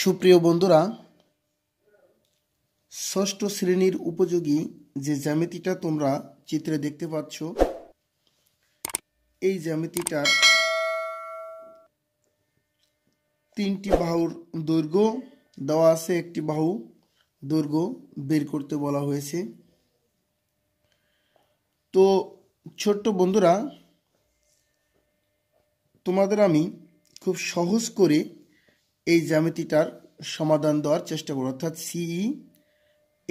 সুপ্রিয় বন্ধুরা ষষ্ঠ শ্রেণীর উপযোগী যে জ্যামিতিটা তোমরা চিত্রে দেখতে পাচ্ছ এই জ্যামিতিটার তিনটি বাহুর দৈর্ঘ্য দেওয়া আছে একটি বাহু দৈর্ঘ্য বের করতে বলা হয়েছে তো ছোট্ট বন্ধুরা তোমাদের আমি খুব সহজ করে এই জ্যামিতিটার সমাধান দেওয়ার চেষ্টা করব অর্থাৎ সিই e,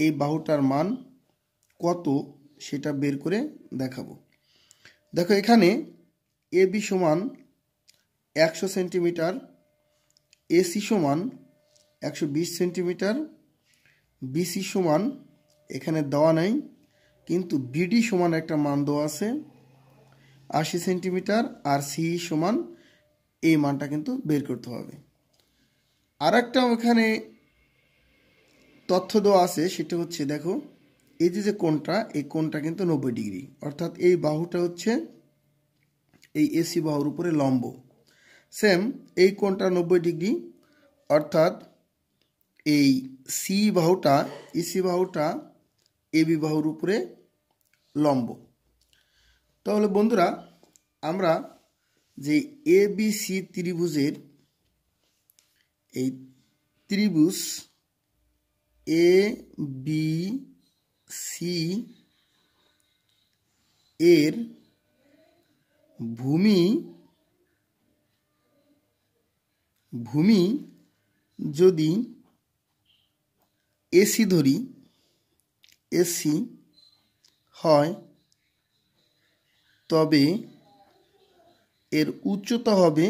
এই বাহুটার মান কত সেটা বের করে দেখাবো দেখো এখানে এ বি সমান একশো সেন্টিমিটার এসি সমান একশো বিশ সেন্টিমিটার বিসি সমান এখানে দেওয়া নাই কিন্তু বিডি সমান একটা মান দেওয়া আছে আশি সেন্টিমিটার আর সিই e সমান এই মানটা কিন্তু বের করতে হবে আরেকটা ওখানে তথ্য দেওয়া আছে সেটা হচ্ছে দেখো এই যে যে কোনটা এই কোনটা কিন্তু নব্বই ডিগ্রি অর্থাৎ এই বাহুটা হচ্ছে এই এসি বাহুর উপরে লম্ব সেম এই কোনটা নব্বই ডিগ্রি অর্থাৎ এই সি বাহুটা ইসি বাহুটা বি বাহুর উপরে লম্ব তাহলে বন্ধুরা আমরা যে এবিসি ত্রিভুজের এই ত্রিভুজ এ বি সি এর ভূমি ভূমি যদি এসি ধরি এসি হয় তবে এর উচ্চতা হবে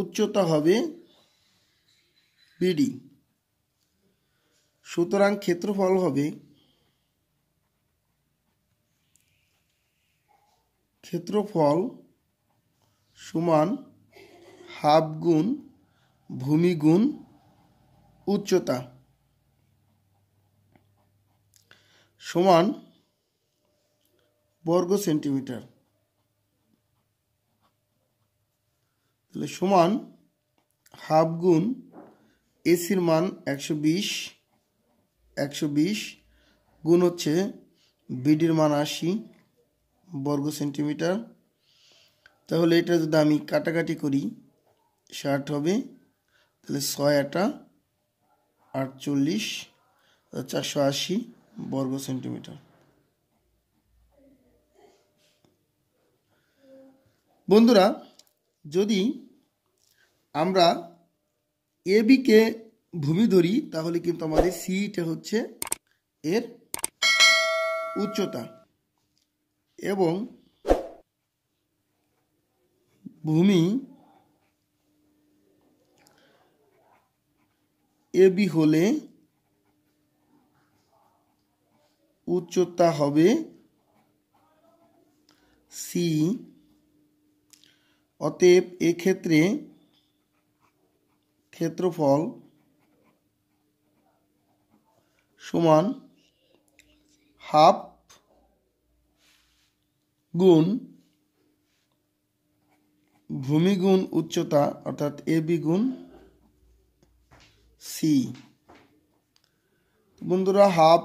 উচ্চতা হবে বিডি সুতরাং ক্ষেত্রফল হবে ক্ষেত্রফল সমান হাফ গুণ ভূমি গুণ উচ্চতা সমান বর্গ সেন্টিমিটার তাহলে সমান হাফ গুণ এসির মান একশো বিশ একশো বিশ গুণ হচ্ছে বিডির মান আশি বর্গ সেন্টিমিটার তাহলে এটা যদি আমি কাটাকাটি করি ষাট হবে তাহলে ছয় আটা আটচল্লিশ চারশো আশি বর্গ সেন্টিমিটার বন্ধুরা যদি আমরা এ বিকে ভূমি ধরি তাহলে কিন্তু আমাদের সিটা হচ্ছে এর উচ্চতা এবং ভূমি এ বি হলে উচ্চতা হবে সি অতএব এক্ষেত্রে ক্ষেত্রফল সমান হাফ গুণ ভূমিগুণ উচ্চতা অর্থাৎ এবি গুণ সি বন্ধুরা হাফ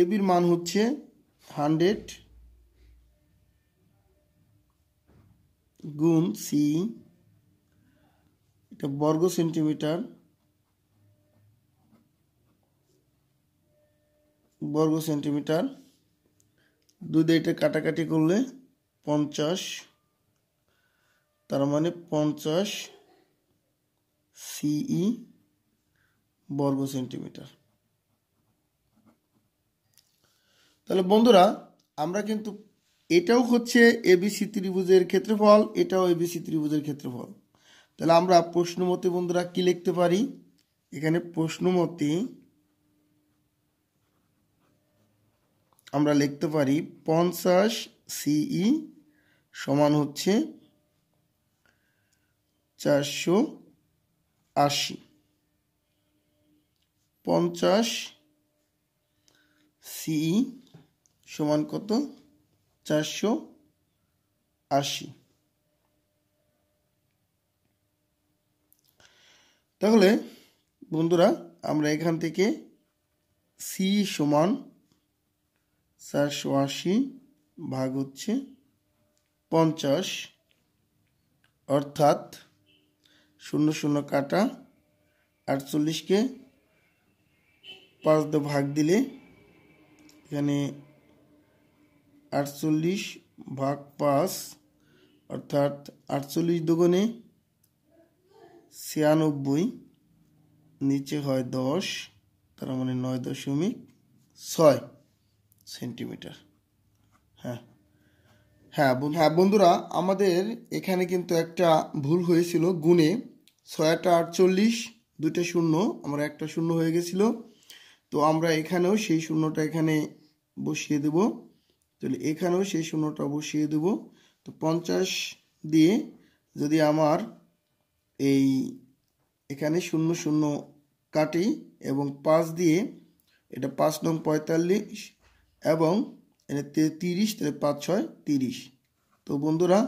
এ বির মান হচ্ছে হান্ড্রেড গুণ সি এটা বর্গ সেন্টিমিটার বর্গ সেন্টিমিটার দুই এটা কাটাকাটি করলে পঞ্চাশ তার মানে পঞ্চাশ সিই e বর্গ সেন্টিমিটার তাহলে বন্ধুরা আমরা কিন্তু এটাও হচ্ছে এবিসি ত্রিভুজের ক্ষেত্রফল এটাও এবিসি ত্রিভুজের ক্ষেত্রফল তাহলে আমরা প্রশ্নমতি বন্ধুরা কি লিখতে পারি এখানে প্রশ্নমতি আমরা লিখতে পারি পঞ্চাশ সিই সমান হচ্ছে চারশো আশি পঞ্চাশ সিই সমান কত চারশো আশি তাহলে বন্ধুরা আমরা এখান থেকে সি সমান চারশো আশি ভাগ হচ্ছে পঞ্চাশ অর্থাৎ শূন্য শূন্য কাটা আটচল্লিশকে পাঁচ দু ভাগ দিলে এখানে আটচল্লিশ ভাগ পাঁচ অর্থাৎ আটচল্লিশ দুগুণে ছিয়ানব্বই নিচে হয় দশ তার মানে নয় দশমিক ছয় সেন্টিমিটার হ্যাঁ হ্যাঁ হ্যাঁ বন্ধুরা আমাদের এখানে কিন্তু একটা ভুল হয়েছিল গুণে ছয়টা আটচল্লিশ দুটো শূন্য আমরা একটা শূন্য হয়ে গেছিল তো আমরা এখানেও সেই শূন্যটা এখানে বসিয়ে দেব তাহলে এখানেও সেই শূন্যটা বসিয়ে দেব তো পঞ্চাশ দিয়ে যদি আমার এই এখানে শূন্য শূন্য কাটি এবং পাঁচ দিয়ে এটা পাঁচ নং পঁয়তাল্লিশ এবং এটা তিরিশ তাহলে পাঁচ ছয় তিরিশ তো বন্ধুরা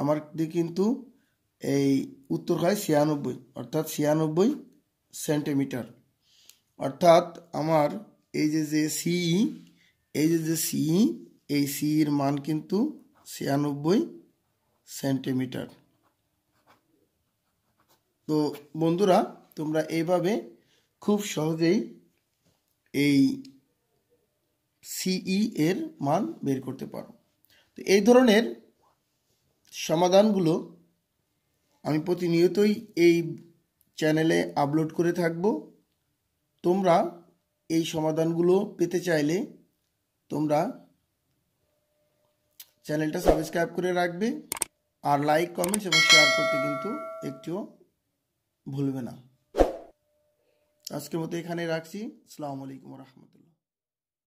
আমার কিন্তু এই উত্তর হয় ছিয়ানব্বই অর্থাৎ ছিয়ানব্বই সেন্টিমিটার অর্থাৎ আমার এই যে যে সি এই যে যে সি এই সির মান কিন্তু ছিয়ানব্বই সেন্টিমিটার তো বন্ধুরা তোমরা এইভাবে খুব সহজেই এই সিই e এর মান বের করতে পারো তো এই ধরনের সমাধানগুলো আমি প্রতিনিয়তই এই চ্যানেলে আপলোড করে থাকব তোমরা এই সমাধানগুলো পেতে চাইলে তোমরা চ্যানেলটা সাবস্ক্রাইব করে রাখবে আর লাইক কমেন্টস এবং শেয়ার করতে কিন্তু একটু ভুলবে না আজকের মতো এখানে রাখছি আসসালামু আলাইকুম রহমতুল্লাহ